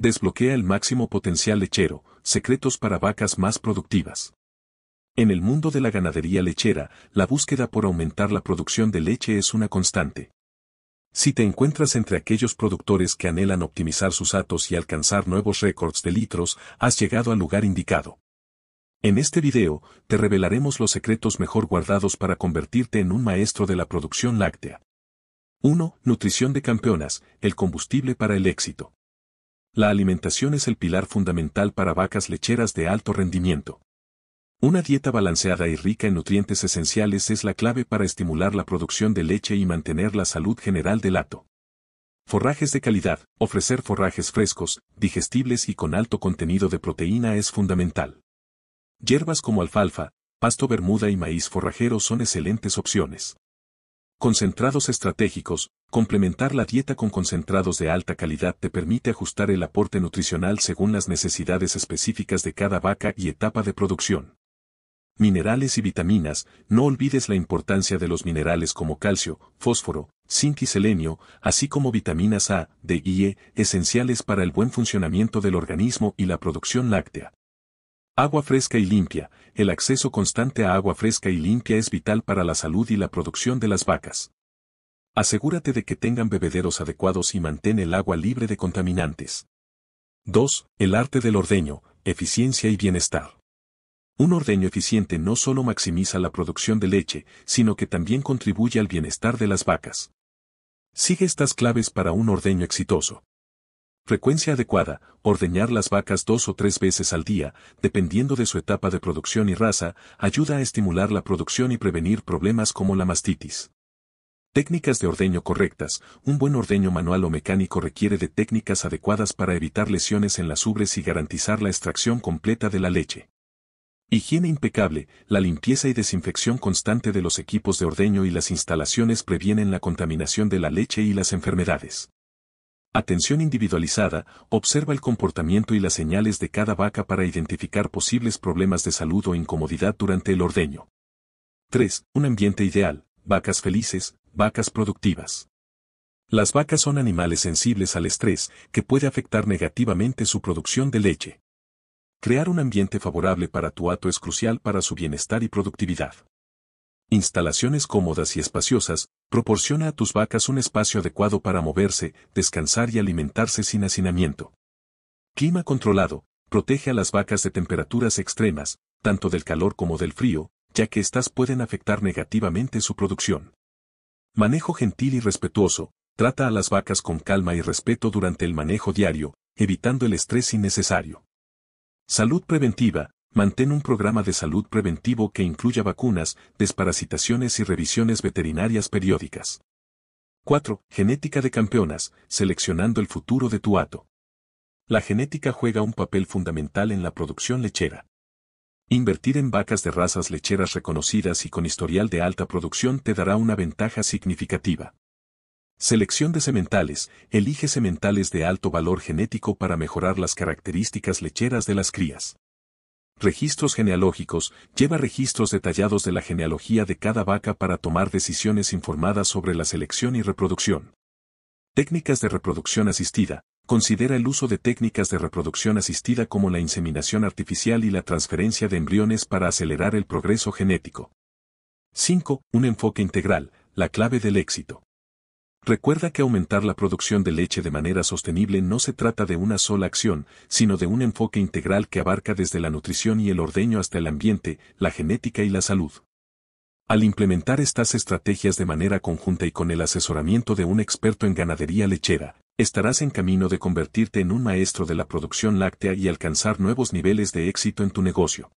Desbloquea el máximo potencial lechero, secretos para vacas más productivas. En el mundo de la ganadería lechera, la búsqueda por aumentar la producción de leche es una constante. Si te encuentras entre aquellos productores que anhelan optimizar sus atos y alcanzar nuevos récords de litros, has llegado al lugar indicado. En este video, te revelaremos los secretos mejor guardados para convertirte en un maestro de la producción láctea. 1. Nutrición de campeonas, el combustible para el éxito. La alimentación es el pilar fundamental para vacas lecheras de alto rendimiento. Una dieta balanceada y rica en nutrientes esenciales es la clave para estimular la producción de leche y mantener la salud general del hato. Forrajes de calidad, ofrecer forrajes frescos, digestibles y con alto contenido de proteína es fundamental. Hierbas como alfalfa, pasto bermuda y maíz forrajero son excelentes opciones. Concentrados estratégicos, complementar la dieta con concentrados de alta calidad te permite ajustar el aporte nutricional según las necesidades específicas de cada vaca y etapa de producción. Minerales y vitaminas, no olvides la importancia de los minerales como calcio, fósforo, zinc y selenio, así como vitaminas A, D y E, esenciales para el buen funcionamiento del organismo y la producción láctea. Agua fresca y limpia. El acceso constante a agua fresca y limpia es vital para la salud y la producción de las vacas. Asegúrate de que tengan bebederos adecuados y mantén el agua libre de contaminantes. 2. El arte del ordeño, eficiencia y bienestar. Un ordeño eficiente no solo maximiza la producción de leche, sino que también contribuye al bienestar de las vacas. Sigue estas claves para un ordeño exitoso. Frecuencia adecuada, ordeñar las vacas dos o tres veces al día, dependiendo de su etapa de producción y raza, ayuda a estimular la producción y prevenir problemas como la mastitis. Técnicas de ordeño correctas. Un buen ordeño manual o mecánico requiere de técnicas adecuadas para evitar lesiones en las ubres y garantizar la extracción completa de la leche. Higiene impecable, la limpieza y desinfección constante de los equipos de ordeño y las instalaciones previenen la contaminación de la leche y las enfermedades. Atención individualizada, observa el comportamiento y las señales de cada vaca para identificar posibles problemas de salud o incomodidad durante el ordeño. 3. Un ambiente ideal, vacas felices, vacas productivas. Las vacas son animales sensibles al estrés, que puede afectar negativamente su producción de leche. Crear un ambiente favorable para tu hato es crucial para su bienestar y productividad. Instalaciones cómodas y espaciosas, proporciona a tus vacas un espacio adecuado para moverse, descansar y alimentarse sin hacinamiento. Clima controlado, protege a las vacas de temperaturas extremas, tanto del calor como del frío, ya que estas pueden afectar negativamente su producción. Manejo gentil y respetuoso, trata a las vacas con calma y respeto durante el manejo diario, evitando el estrés innecesario. Salud preventiva, mantén un programa de salud preventivo que incluya vacunas, desparasitaciones y revisiones veterinarias periódicas. 4. Genética de campeonas, seleccionando el futuro de tu hato. La genética juega un papel fundamental en la producción lechera. Invertir en vacas de razas lecheras reconocidas y con historial de alta producción te dará una ventaja significativa. Selección de sementales. Elige sementales de alto valor genético para mejorar las características lecheras de las crías registros genealógicos, lleva registros detallados de la genealogía de cada vaca para tomar decisiones informadas sobre la selección y reproducción. Técnicas de reproducción asistida. Considera el uso de técnicas de reproducción asistida como la inseminación artificial y la transferencia de embriones para acelerar el progreso genético. 5. Un enfoque integral, la clave del éxito. Recuerda que aumentar la producción de leche de manera sostenible no se trata de una sola acción, sino de un enfoque integral que abarca desde la nutrición y el ordeño hasta el ambiente, la genética y la salud. Al implementar estas estrategias de manera conjunta y con el asesoramiento de un experto en ganadería lechera, estarás en camino de convertirte en un maestro de la producción láctea y alcanzar nuevos niveles de éxito en tu negocio.